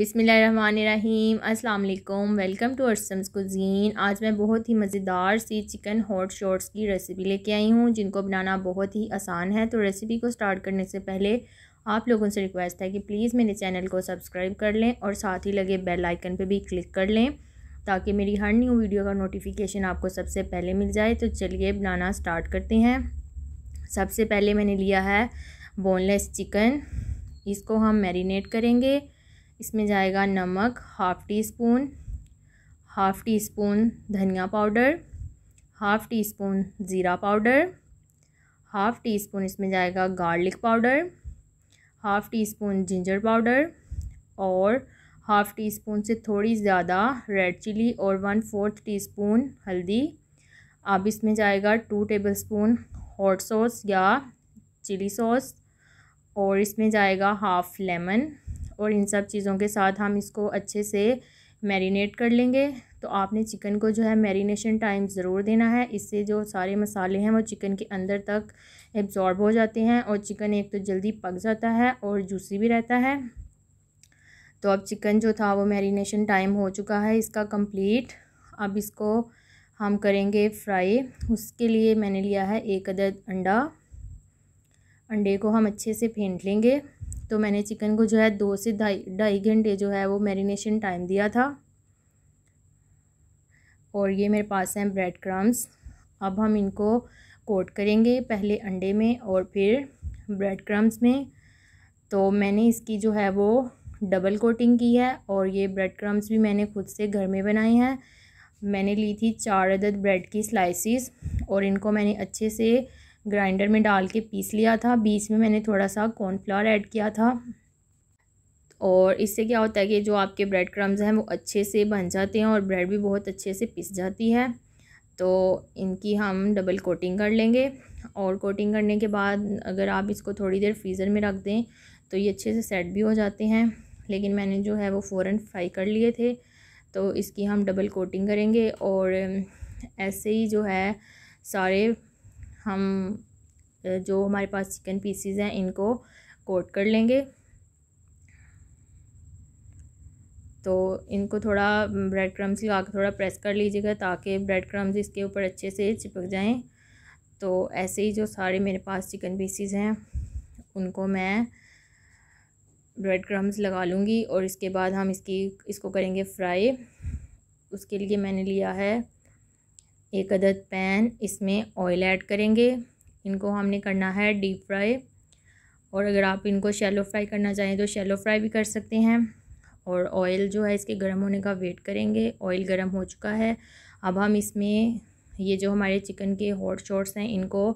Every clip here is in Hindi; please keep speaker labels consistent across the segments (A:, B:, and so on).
A: बिसमीम् अल्लाम वेलकम टू अरसम्स कुजीन आज मैं बहुत ही मज़ेदार सी चिकन हॉट शॉट्स की रेसिपी लेके आई हूँ जिनको बनाना बहुत ही आसान है तो रेसिपी को स्टार्ट करने से पहले आप लोगों से रिक्वेस्ट है कि प्लीज़ मेरे चैनल को सब्सक्राइब कर लें और साथ ही लगे बेल आइकन पे भी क्लिक कर लें ताकि मेरी हर न्यू वीडियो का नोटिफिकेशन आपको सबसे पहले मिल जाए तो चलिए बनाना स्टार्ट करते हैं सबसे पहले मैंने लिया है बोनलेस चिकन इसको हम मैरिनेट करेंगे इसमें जाएगा नमक half teaspoon half teaspoon धनिया पाउडर हाफ़ टी स्पून ज़ीरा पाउडर हाफ़ टी स्पून इसमें जाएगा garlic powder half teaspoon ginger powder और हाफ़ टी स्पून से थोड़ी ज़्यादा रेड चिली और वन फोर्थ टी स्पून हल्दी अब इसमें जाएगा two tablespoon hot sauce या चिली सॉस और इसमें जाएगा हाफ़ लेमन और इन सब चीज़ों के साथ हम इसको अच्छे से मैरिनेट कर लेंगे तो आपने चिकन को जो है मैरिनेशन टाइम ज़रूर देना है इससे जो सारे मसाले हैं वो चिकन के अंदर तक एब्ज़ॉर्ब हो जाते हैं और चिकन एक तो जल्दी पक जाता है और जूसी भी रहता है तो अब चिकन जो था वो मैरिनेशन टाइम हो चुका है इसका कंप्लीट अब इसको हम करेंगे फ्राई उसके लिए मैंने लिया है एक अदद अंडा अंडे को हम अच्छे से फेंट लेंगे तो मैंने चिकन को जो है दो से ढाई ढाई घंटे जो है वो मैरिनेशन टाइम दिया था और ये मेरे पास हैं ब्रेड क्रम्स अब हम इनको कोट करेंगे पहले अंडे में और फिर ब्रेड क्रम्स में तो मैंने इसकी जो है वो डबल कोटिंग की है और ये ब्रेड क्रम्स भी मैंने खुद से घर में बनाए हैं मैंने ली थी चार अदद ब्रेड की स्लाइसिस और इनको मैंने अच्छे से ग्राइंडर में डाल के पीस लिया था बीच में मैंने थोड़ा सा कॉर्नफ्लावर ऐड किया था और इससे क्या होता है कि जो आपके ब्रेड क्रम्स हैं वो अच्छे से बन जाते हैं और ब्रेड भी बहुत अच्छे से पिस जाती है तो इनकी हम डबल कोटिंग कर लेंगे और कोटिंग करने के बाद अगर आप इसको थोड़ी देर फ्रीज़र में रख दें तो ये अच्छे से सेट भी हो जाते हैं लेकिन मैंने जो है वो फ़ौरन फ्राई कर लिए थे तो इसकी हम डबल कोटिंग करेंगे और ऐसे ही जो है सारे हम जो हमारे पास चिकन पीसीज हैं इनको कोट कर लेंगे तो इनको थोड़ा ब्रेड क्रम्स लगा कर थोड़ा प्रेस कर लीजिएगा ताकि ब्रेड क्रम्स इसके ऊपर अच्छे से चिपक जाएं तो ऐसे ही जो सारे मेरे पास चिकन पीसीज हैं उनको मैं ब्रेड क्रम्स लगा लूँगी और इसके बाद हम इसकी इसको करेंगे फ्राई उसके लिए मैंने लिया है एक अदद पैन इसमें ऑयल ऐड करेंगे इनको हमने करना है डीप फ्राई और अगर आप इनको शैलो फ्राई करना चाहें तो शैलो फ्राई भी कर सकते हैं और ऑयल जो है इसके गर्म होने का वेट करेंगे ऑयल गर्म हो चुका है अब हम इसमें ये जो हमारे चिकन के हॉट शॉट्स हैं इनको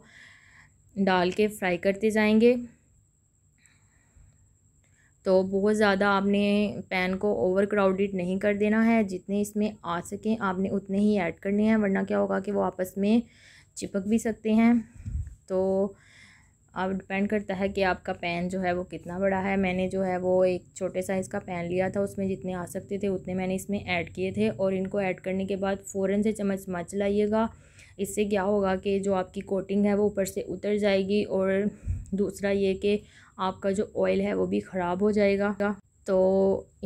A: डाल के फ्राई करते जाएंगे तो बहुत ज़्यादा आपने पैन को ओवर क्राउडिड नहीं कर देना है जितने इसमें आ सकें आपने उतने ही ऐड करने हैं वरना क्या होगा कि वो आपस में चिपक भी सकते हैं तो अब डिपेंड करता है कि आपका पैन जो है वो कितना बड़ा है मैंने जो है वो एक छोटे साइज़ का पैन लिया था उसमें जितने आ सकते थे उतने मैंने इसमें ऐड किए थे और इनको ऐड करने के बाद फ़ौरन से चम्मच मच चलाइएगा इससे क्या होगा कि जो आपकी कोटिंग है वो ऊपर से उतर जाएगी और दूसरा ये कि आपका जो ऑयल है वो भी ख़राब हो जाएगा तो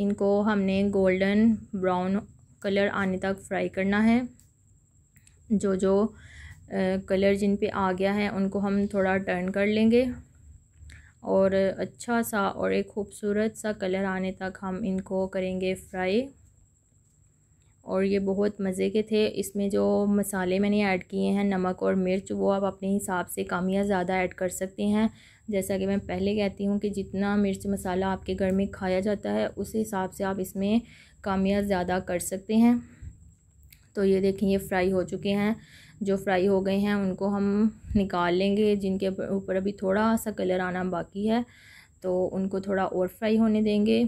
A: इनको हमने गोल्डन ब्राउन कलर आने तक फ्राई करना है जो जो कलर जिन पे आ गया है उनको हम थोड़ा टर्न कर लेंगे और अच्छा सा और एक खूबसूरत सा कलर आने तक हम इनको करेंगे फ्राई और ये बहुत मज़े के थे इसमें जो मसाले मैंने ऐड किए हैं नमक और मिर्च वो आप अपने हिसाब से कम या ज़्यादा ऐड कर सकते हैं जैसा कि मैं पहले कहती हूँ कि जितना मिर्च मसाला आपके घर में खाया जाता है उस हिसाब से आप इसमें कम या ज़्यादा कर सकते हैं तो ये देखें ये फ्राई हो चुके हैं जो फ्राई हो गए हैं उनको हम निकाल लेंगे जिनके ऊपर अभी थोड़ा सा कलर आना बाकी है तो उनको थोड़ा और फ्राई होने देंगे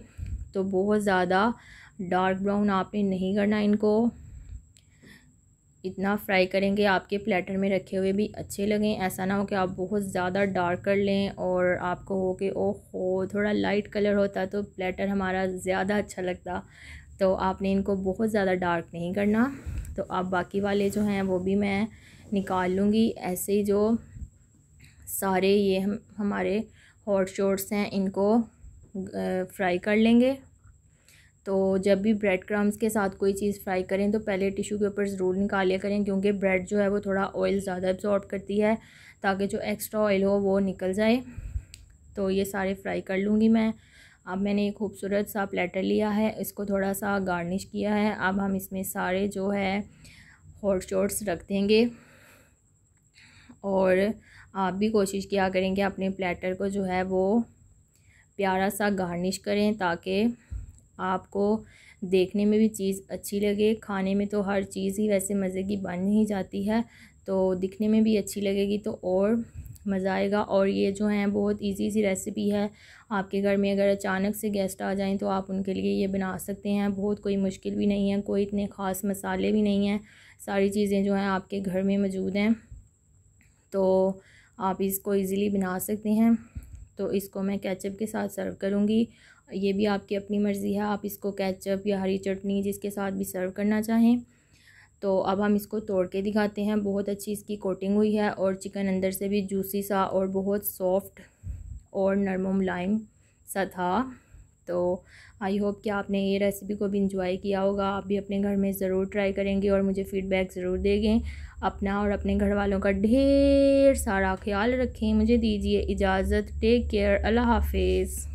A: तो बहुत ज़्यादा डार्क ब्राउन आपने नहीं करना इनको इतना फ्राई करेंगे आपके प्लेटर में रखे हुए भी अच्छे लगें ऐसा ना हो कि आप बहुत ज़्यादा डार्क कर लें और आपको हो कि ओ हो थोड़ा लाइट कलर होता तो प्लेटर हमारा ज़्यादा अच्छा लगता तो आपने इनको बहुत ज़्यादा डार्क नहीं करना तो आप बाकी वाले जो हैं वो भी मैं निकाल लूँगी ऐसे ही जो सारे ये हम हमारे हॉट शॉट्स हैं इनको फ्राई कर लेंगे तो जब भी ब्रेड क्रम्स के साथ कोई चीज़ फ्राई करें तो पहले टिशू के ऊपर ज़रूर निकाल लिया करें क्योंकि ब्रेड जो है वो थोड़ा ऑयल ज़्यादा एब्जॉर्ब करती है ताकि जो एक्स्ट्रा ऑयल हो वो निकल जाए तो ये सारे फ्राई कर लूँगी मैं अब मैंने एक खूबसूरत सा प्लेटर लिया है इसको थोड़ा सा गार्निश किया है अब हम इसमें सारे जो है हॉट शॉट्स रख देंगे और आप भी कोशिश किया करें कि अपने प्लेटर को जो है वो प्यारा सा गार्निश करें ताकि आपको देखने में भी चीज़ अच्छी लगे खाने में तो हर चीज़ ही वैसे मज़े की बन ही जाती है तो दिखने में भी अच्छी लगेगी तो और मज़ा आएगा और ये जो है बहुत इजी सी रेसिपी है आपके घर में अगर अचानक से गेस्ट आ जाएं तो आप उनके लिए ये बना सकते हैं बहुत कोई मुश्किल भी नहीं है कोई इतने ख़ास मसाले भी नहीं हैं सारी चीज़ें जो हैं आपके घर में मौजूद हैं तो आप इसको ईज़िली बना सकते हैं तो इसको मैं कैचअप के साथ सर्व करूँगी ये भी आपकी अपनी मर्ज़ी है आप इसको कैचअप या हरी चटनी जिसके साथ भी सर्व करना चाहें तो अब हम इसको तोड़ के दिखाते हैं बहुत अच्छी इसकी कोटिंग हुई है और चिकन अंदर से भी जूसी सा और बहुत सॉफ्ट और नरम मुलायम सा था तो आई होप कि आपने ये रेसिपी को भी इंजॉय किया होगा आप भी अपने घर में ज़रूर ट्राई करेंगे और मुझे फ़ीडबैक ज़रूर देंगे अपना और अपने घर वालों का ढेर सारा ख्याल रखें मुझे दीजिए इजाज़त टेक केयर अल्लाह हाफिज़